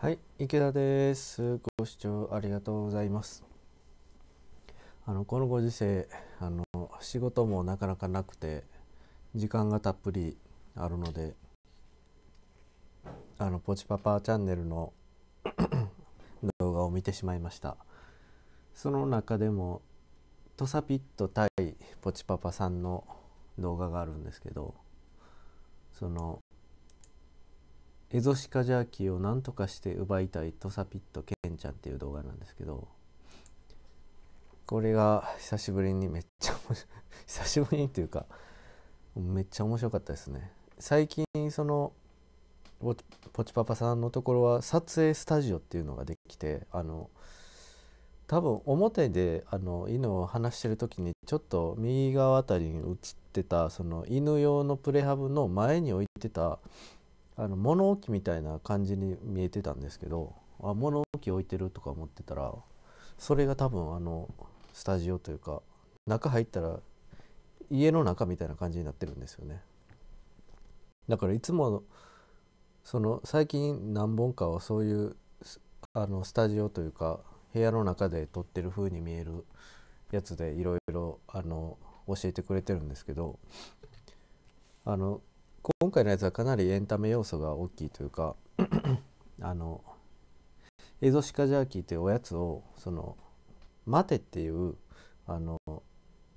はい、池田です。ご視聴ありがとうございます。あのこのご時世、あの仕事もなかなかなくて時間がたっぷりあるので、あのポチパパチャンネルの 動画を見てしまいました。その中でもトサピット対ポチパパさんの動画があるんですけど、そのエゾシカジャーキーをなんとかして奪いたいトサピットケンちゃんっていう動画なんですけどこれが久しぶりにめっちゃ面白い 久しぶりにっていうかめっちゃ面白かったですね最近そのポチパパさんのところは撮影スタジオっていうのができてあの多分表であの犬を話してる時にちょっと右側あたりに映ってたその犬用のプレハブの前に置いてたあの物置みたいな感じに見えてたんですけどあ物置置いてるとか思ってたらそれが多分あのスタジオというか中入ったら家の中みたいな感じになってるんですよねだからいつもその最近何本かはそういうあのスタジオというか部屋の中で撮ってる風に見えるやつでいろいろ教えてくれてるんですけどあの今回のやつはかなりエンタメ要素が大きいというか あのエゾシカジャーキーというおやつをその待てっていうあの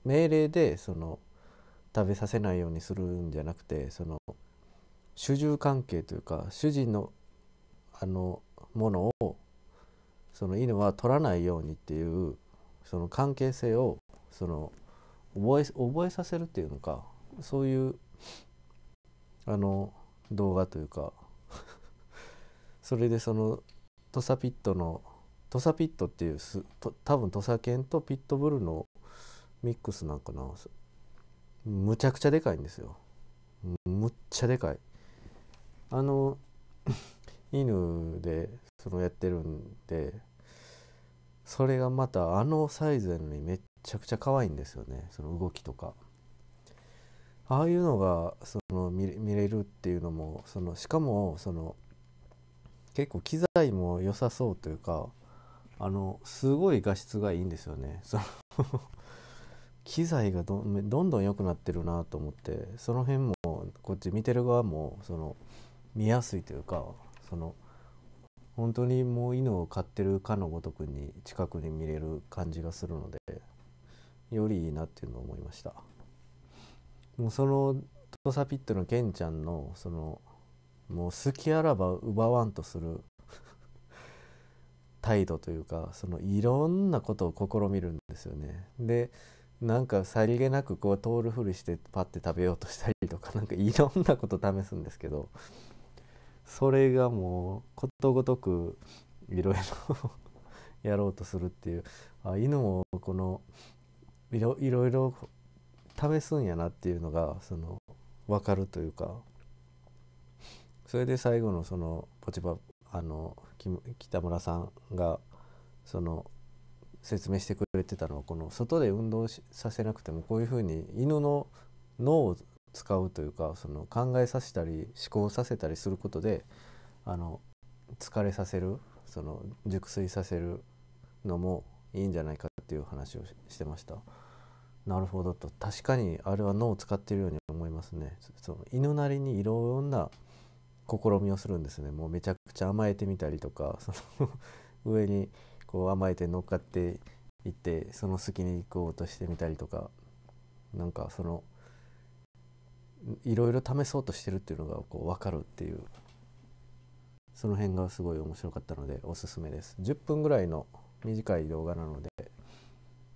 命令でその食べさせないようにするんじゃなくてその主従関係というか主人のあのものをその犬は取らないようにっていうその関係性をその覚え覚えさせるっていうのかそういうあの動画というか それでその土佐ピットの土佐ピットっていうす多分土佐犬とピットブルのミックスなんかなむちゃくちゃでかいんですよむっちゃでかいあの 犬でそのやってるんでそれがまたあのサイズなのにめっちゃくちゃ可愛いんですよねその動きとかああいうのがその見れるっていうのもそのしかもその結構機材も良さそうというかあのすごい画質がいいんですよね。その 機材がどんどん良くなってるなと思ってその辺もこっち見てる側もその見やすいというかその本当にもう犬を飼ってるかのごとくに近くに見れる感じがするのでよりいいなっていうのを思いました。もうそのトサピットのケンちゃんのそのもう好きあらば奪わんとする 態度というかそのいろんなことを試みるんですよね。でなんかさりげなくこう通るふりしてパッて食べようとしたりとか なんかいろんなこと試すんですけどそれがもうことごとくいろいろやろうとするっていうあ犬もこのいろいろ試すんやなっていうのがその分かるというかそれで最後のそのポチパあの北村さんがその説明してくれてたのはこの外で運動させなくてもこういうふうに犬の脳を使うというかその考えさせたり思考させたりすることであの疲れさせるその熟睡させるのもいいんじゃないかっていう話をしてました。なるほどと確かにあれは脳を使っているように思いますねその犬なりにいろんな試みをするんですねもうめちゃくちゃ甘えてみたりとかその 上にこう甘えて乗っかっていってその隙に行こうとしてみたりとかなんかそのいろいろ試そうとしてるっていうのがこう分かるっていうその辺がすごい面白かったのでおすすめです10分ぐらいの短い動画なので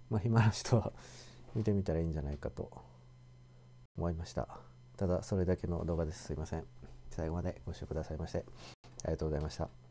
まあ暇な人は見てみたらいいんじゃないかと思いましたただそれだけの動画ですすいません最後までご視聴くださいましてありがとうございました